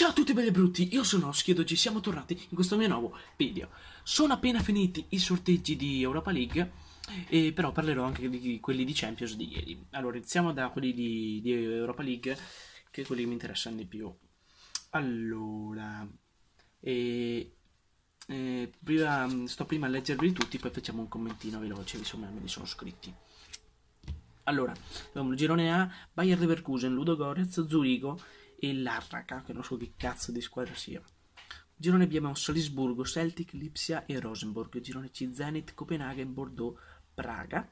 Ciao a tutti belli e brutti, io sono Oski ed oggi siamo tornati in questo mio nuovo video Sono appena finiti i sorteggi di Europa League e Però parlerò anche di quelli di Champions di ieri Allora iniziamo da quelli di, di Europa League Che quelli che mi interessano di più Allora e, e, prima, Sto prima a leggervi tutti Poi facciamo un commentino veloce Insomma me li sono scritti allora, abbiamo il girone A, Bayer Leverkusen, Ludo Gorez, Zurigo e l'Arraca, che non so che cazzo di squadra sia. Girone B abbiamo Salisburgo, Celtic, Lipsia e Rosenborg. Girone C Zenit, Copenaghen, Bordeaux, Praga.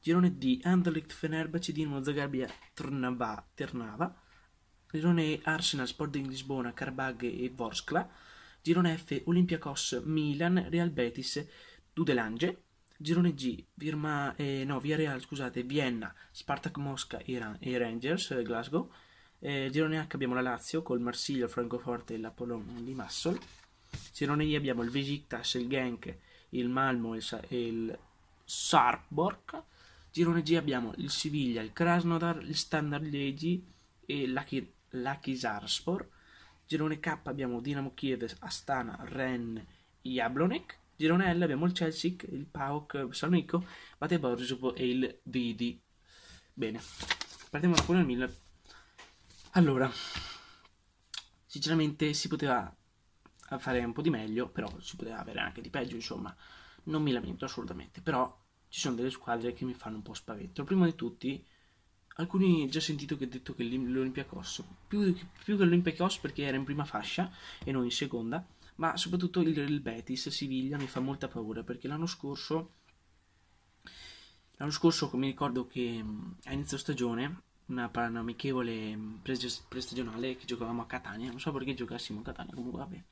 Girone D Anderlecht, Fenerbahce, Dinamo Zagabria, Trnava, Ternava. Girone E Arsenal, Sporting Lisbona, Carbag e Vorskla. Girone F Olympiakos, Milan, Real Betis, Dudelange. Girone G, Virma, eh, no, Via Real, scusate, Vienna, Spartak Mosca e, Rangers, eh, Glasgow. Eh, girone H abbiamo la Lazio col Marsiglio, Francoforte e l'Apollonia di Massol. Girone I abbiamo il Vigictas, il Genk, il Malmo e il, Sa- il Sarborg. Girone G abbiamo il Siviglia, il Krasnodar, il Standard Liegi e l'Akisarspor. Girone K abbiamo Dinamo Kiev, Astana, Rennes, Jablonek. Girone L abbiamo il Chelsea, il PAOK, Salonico, Bate Borisov e il Didi. Bene, partiamo da quello del 1000. Allora, sinceramente si poteva fare un po' di meglio, però si poteva avere anche di peggio, insomma. Non mi lamento assolutamente, però ci sono delle squadre che mi fanno un po' spavento. Prima di tutti, alcuni già sentito che ho detto che l'Olympiacos, più, più che l'Olympiacos perché era in prima fascia e non in seconda, ma soprattutto il, il Betis Siviglia mi fa molta paura perché l'anno scorso l'anno scorso mi ricordo che mm, a inizio stagione una paranamichevole mm, prestagionale che giocavamo a Catania, non so perché giocassimo a Catania, comunque vabbè,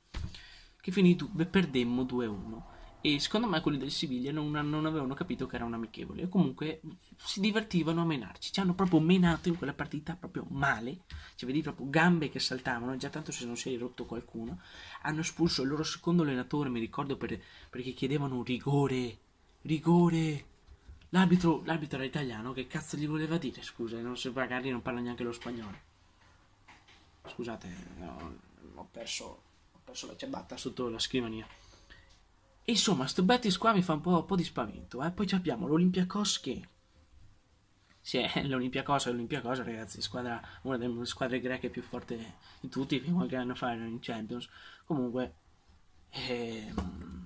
che finì dove perdemmo 2-1 e secondo me quelli del Siviglia non, non, avevano capito che era un amichevole e comunque mm, si divertivano a menarci ci hanno proprio menato in quella partita proprio male cioè vedi proprio gambe che saltavano già tanto se non si è rotto qualcuno hanno espulso il loro secondo allenatore mi ricordo per, perché chiedevano rigore rigore L'arbitro, l'arbitro era italiano, che cazzo gli voleva dire? Scusa, non so, magari non parla neanche lo spagnolo. Scusate, no, ho, perso, ho perso la ciabatta sotto la scrivania. Insomma, sto Betis qua mi fa un po', un po di spavento. Eh? Poi abbiamo l'Olympiacos che... Sì, l'Olympiacos eh, è l'Olympiacos, ragazzi, squadra, una delle squadre greche più forti di tutti, fino a qualche anno fa erano in Champions. Comunque... Ehm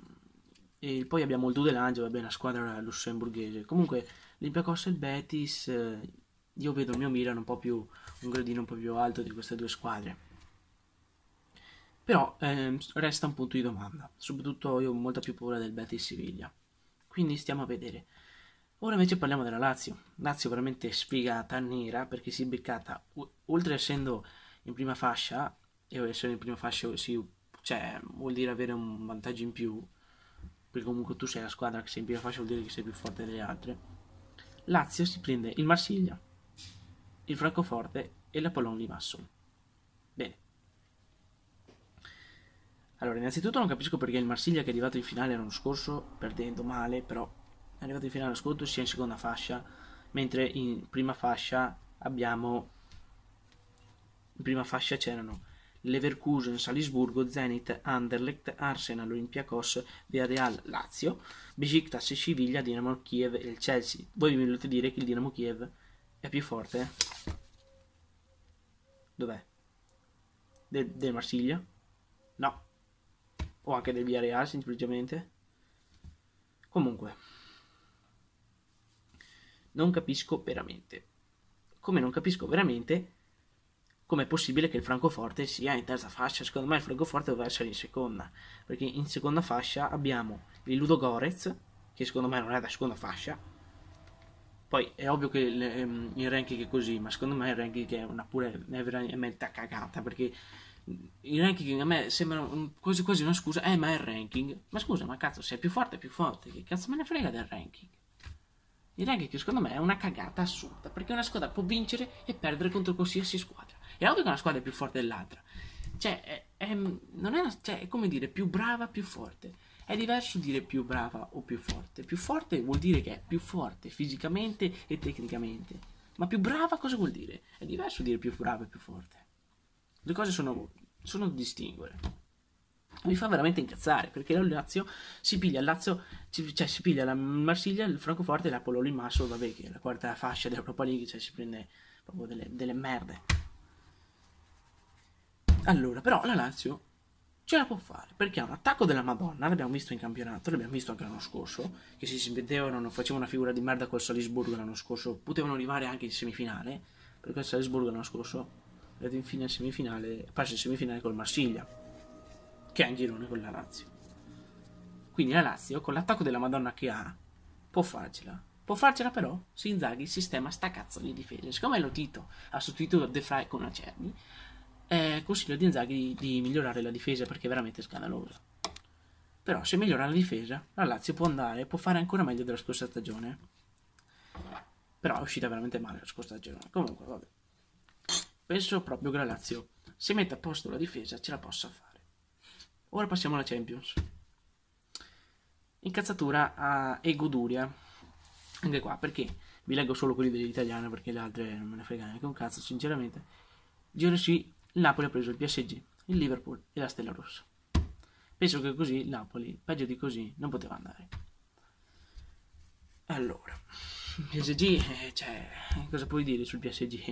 e poi abbiamo il Dudelange, vabbè, la squadra lussemburghese. Comunque, l'Impiacos e il Betis, eh, io vedo il mio Milan un po' più, un gradino un po' più alto di queste due squadre. Però ehm, resta un punto di domanda, soprattutto io ho molta più paura del Betis Siviglia. Quindi stiamo a vedere. Ora invece parliamo della Lazio. Lazio veramente sfigata, nera, perché si è beccata, o- oltre essendo in prima fascia, e essere in prima fascia sì, cioè, vuol dire avere un vantaggio in più, perché comunque tu sei la squadra che sei in prima fascia vuol dire che sei più forte delle altre. Lazio si prende il Marsiglia, il Francoforte e l'Apollon di Massolo. Bene. Allora, innanzitutto non capisco perché il Marsiglia che è arrivato in finale l'anno scorso, perdendo male, però è arrivato in finale l'anno scorso sia in seconda fascia, mentre in prima fascia abbiamo... In prima fascia c'erano Leverkusen, Salisburgo, Zenit, Anderlecht, Arsenal, Olympiakos, Villarreal, Lazio, Besiktas, Siviglia, Dinamo Kiev e il Chelsea. Voi mi volete dire che il Dinamo Kiev è più forte? Dov'è? del, del Marsiglia? No. O anche del Villarreal, semplicemente. Comunque. Non capisco veramente. Come non capisco veramente com'è possibile che il francoforte sia in terza fascia? Secondo me il francoforte doveva essere in seconda, perché in seconda fascia abbiamo il Ludo Gorez, che secondo me non è da seconda fascia. Poi è ovvio che il, ehm, il ranking è così, ma secondo me il ranking è una pure è veramente cagata, perché il ranking a me sembra quasi quasi una scusa, eh ma è il ranking. Ma scusa, ma cazzo, se è più forte è più forte, che cazzo me ne frega del ranking? Il ranking secondo me è una cagata assurda, perché una squadra può vincere e perdere contro qualsiasi squadra è ovvio che una squadra è più forte dell'altra. Cioè, è, è, non è, una, cioè, è come dire più brava, più forte. È diverso dire più brava o più forte. Più forte vuol dire che è più forte fisicamente e tecnicamente. Ma più brava cosa vuol dire? È diverso dire più brava e più forte. Le cose sono, sono distinguere mi fa veramente incazzare perché la Lazio si piglia il Lazio, cioè si piglia la Marsiglia, il Francoforte e la Pololo in Masso, vabbè che è la quarta fascia dell'Europa League, cioè si prende proprio delle, delle merde. Allora, però la Lazio ce la può fare perché ha un attacco della Madonna, l'abbiamo visto in campionato, l'abbiamo visto anche l'anno scorso, che se si vedevano non facevano una figura di merda col Salisburgo l'anno scorso, potevano arrivare anche in semifinale, perché il Salisburgo l'anno scorso è andato in fine semifinale, passa in semifinale col Marsiglia, che è in girone con la Lazio. Quindi la Lazio con l'attacco della Madonna che ha può farcela. Può farcela però se Inzaghi sistema sta cazzo di difesa. Siccome lo Tito ha sostituito De Frey con Acerbi, eh, consiglio a Inzaghi di, di migliorare la difesa perché è veramente scandalosa. Però se migliora la difesa, la Lazio può andare, può fare ancora meglio della scorsa stagione. Però è uscita veramente male la scorsa stagione. Comunque, vabbè. Penso proprio che la Lazio, se mette a posto la difesa, ce la possa fare. Ora passiamo alla Champions. Incazzatura a Egoduria. Anche qua, perché vi leggo solo quelli dell'italiana, perché le altre non me ne frega neanche un cazzo, sinceramente. Girone C il Napoli ha preso il PSG, il Liverpool e la Stella Rossa. Penso che così il Napoli, peggio di così, non poteva andare. Allora, PSG, eh, cioè, cosa puoi dire sul PSG?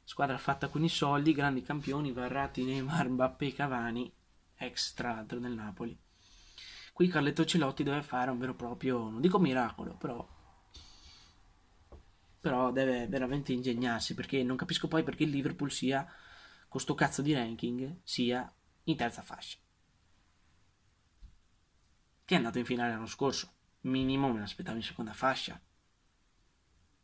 Squadra fatta con i soldi, grandi campioni, Varrati, Neymar, Mbappé, Cavani, ex tra l'altro del Napoli. Qui Carletto Celotti deve fare un vero e proprio, non dico miracolo, però però deve veramente ingegnarsi perché non capisco poi perché il Liverpool sia con sto cazzo di ranking sia in terza fascia. Che è andato in finale l'anno scorso. Minimo me l'aspettavo in seconda fascia.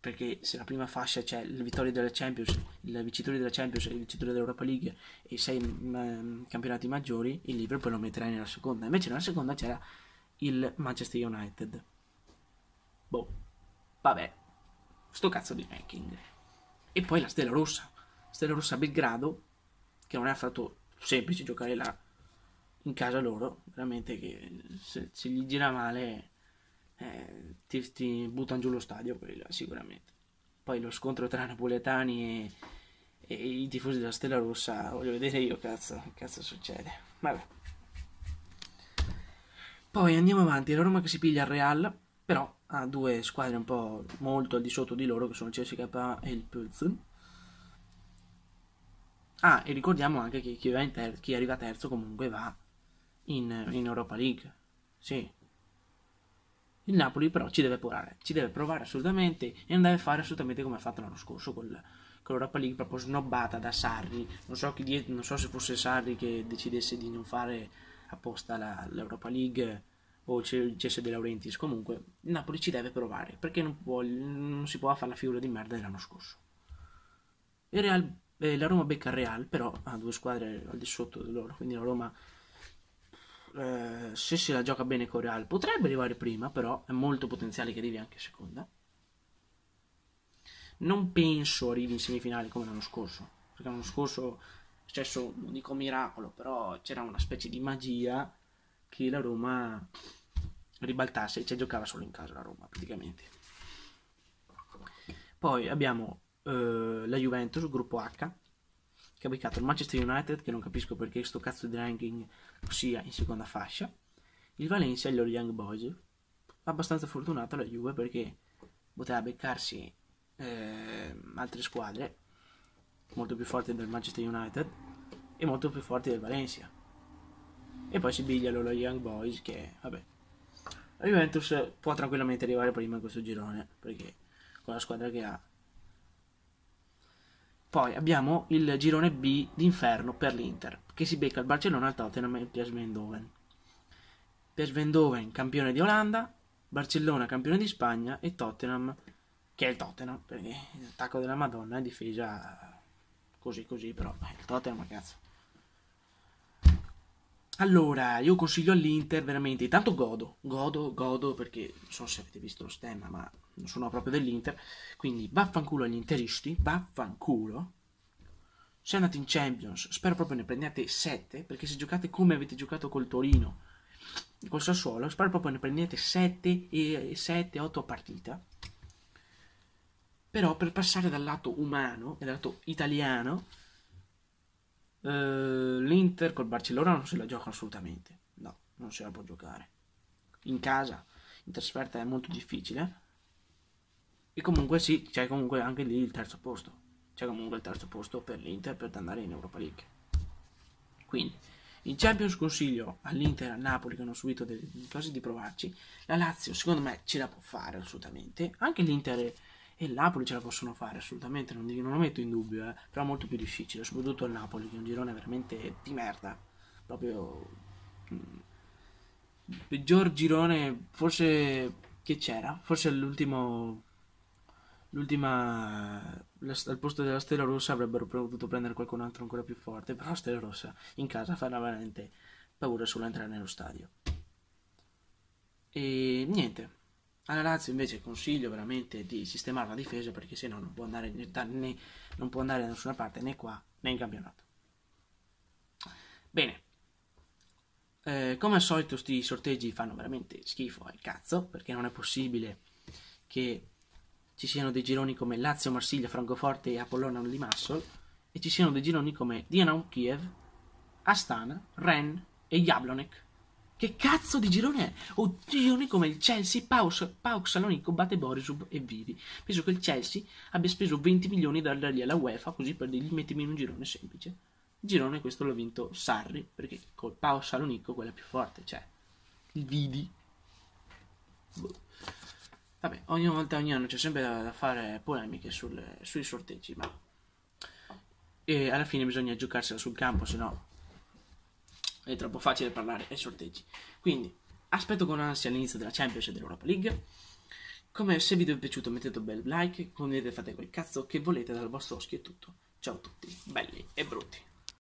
Perché se la prima fascia c'è le vittorie della Champions, il vincitore della Champions e il vincitore dell'Europa League e i sei mh, mm, campionati maggiori, il Liverpool lo metterai nella seconda. Invece nella seconda c'era il Manchester United. Boh, vabbè, sto cazzo di ranking. E poi la Stella Rossa. Stella Rossa Belgrado che non è affatto semplice giocare là in casa loro, veramente che se, se gli gira male eh, ti, ti, buttano giù lo stadio quello, sicuramente. Poi lo scontro tra napoletani e, e, i tifosi della Stella Rossa, voglio vedere io cazzo, che cazzo succede. Vabbè. Poi andiamo avanti, la Roma che si piglia al Real, però ha due squadre un po' molto al di sotto di loro che sono il CSK e il Pulsen Ah, e ricordiamo anche che chi, ter- chi arriva terzo comunque va in, in, Europa League. Sì. Il Napoli però ci deve provare, ci deve provare assolutamente e non deve fare assolutamente come ha fatto l'anno scorso con, con l'Europa League proprio snobbata da Sarri. Non so, die- non so, se fosse Sarri che decidesse di non fare apposta la, l'Europa League o il CS De Laurentiis. Comunque, il Napoli ci deve provare perché non, può, non si può fare la figura di merda dell'anno scorso. Il Real eh, la Roma becca il Real, però ha due squadre al di sotto di loro, quindi la Roma eh, se si la gioca bene con Real potrebbe arrivare prima, però è molto potenziale che arrivi anche seconda. Non penso arrivi in semifinale come l'anno scorso, perché l'anno scorso è successo, non dico miracolo, però c'era una specie di magia che la Roma ribaltasse, cioè giocava solo in casa la Roma praticamente. Poi abbiamo eh, la Juventus, gruppo H, che ha beccato il Manchester United, che non capisco perché questo cazzo di ranking sia in seconda fascia, il Valencia e lo Young Boys. Abbastanza fortunata la Juve perché poteva beccarsi eh, altre squadre molto più forti del Manchester United e molto più forti del Valencia. E poi si biglia lo Young Boys che, vabbè, la Juventus può tranquillamente arrivare prima in questo girone perché con la squadra che ha poi abbiamo il girone B d'inferno per l'Inter, che si becca il Barcellona, il Tottenham e il PSV Eindhoven. PSV Eindhoven campione di Olanda, Barcellona campione di Spagna e Tottenham, che è il Tottenham, perché l'attacco della Madonna è difesa così così, però eh, il Tottenham, cazzo. Allora, io consiglio all'Inter veramente, intanto godo, godo, godo perché non so se avete visto lo stemma, ma non sono proprio dell'Inter, quindi vaffanculo agli interisti, vaffanculo. Se andate in Champions, spero proprio ne prendiate 7, perché se giocate come avete giocato col Torino, col Sassuolo, spero proprio ne prendiate 7 e 7 8 a partita. Però per passare dal lato umano, dal lato italiano, eh, l'Inter col Barcellona non se la gioca assolutamente. No, non se la può giocare. In casa, in trasferta è molto difficile. E comunque sì, c'è comunque anche lì il terzo posto. C'è comunque il terzo posto per l'Inter per andare in Europa League. Quindi, in Champions consiglio all'Inter e al Napoli che hanno subito delle cose di provarci. La Lazio, secondo me, ce la può fare assolutamente. Anche l'Inter È e il Napoli ce la possono fare assolutamente, non, non lo metto in dubbio, eh. però è molto più difficile, soprattutto il Napoli che è un girone veramente di merda, proprio il mm, peggior girone forse che c'era, forse l'ultimo l'ultima al posto della Stella Rossa avrebbero potuto prendere qualcun altro ancora più forte, però la Stella Rossa in casa fa veramente paura solo entrare nello stadio. E niente, alla Lazio invece consiglio veramente di sistemare la difesa perché sennò non può andare, né, non può andare da nessuna parte né qua né in campionato. Bene, eh, come al solito questi sorteggi fanno veramente schifo al cazzo perché non è possibile che ci siano dei gironi come Lazio, Marsiglia, Francoforte e Apollona Limassol e ci siano dei gironi come Dinamo Kiev, Astana, Ren e Jablonek. Che cazzo di girone è? O gironi come il Chelsea, Pauk, Pauk Salonico, Bate Borisov e Vivi. Penso che il Chelsea abbia speso 20 milioni da dargli alla UEFA così per dirgli mettimi in un girone semplice. girone questo l'ha vinto Sarri, perché col Pauk Salonico quella più forte, cioè il Vidi. Boh. Vabbè, ogni volta, ogni anno c'è sempre da, da fare polemiche sul, sui sorteggi, ma... E alla fine bisogna giocarsela sul campo, se no è troppo facile parlare ai sorteggi. Quindi, aspetto con ansia l'inizio della Champions e dell'Europa League. Come se vi è piaciuto mettete un bel like, condividete, fate quel cazzo che volete dal vostro occhio è tutto. Ciao a tutti, belli e brutti.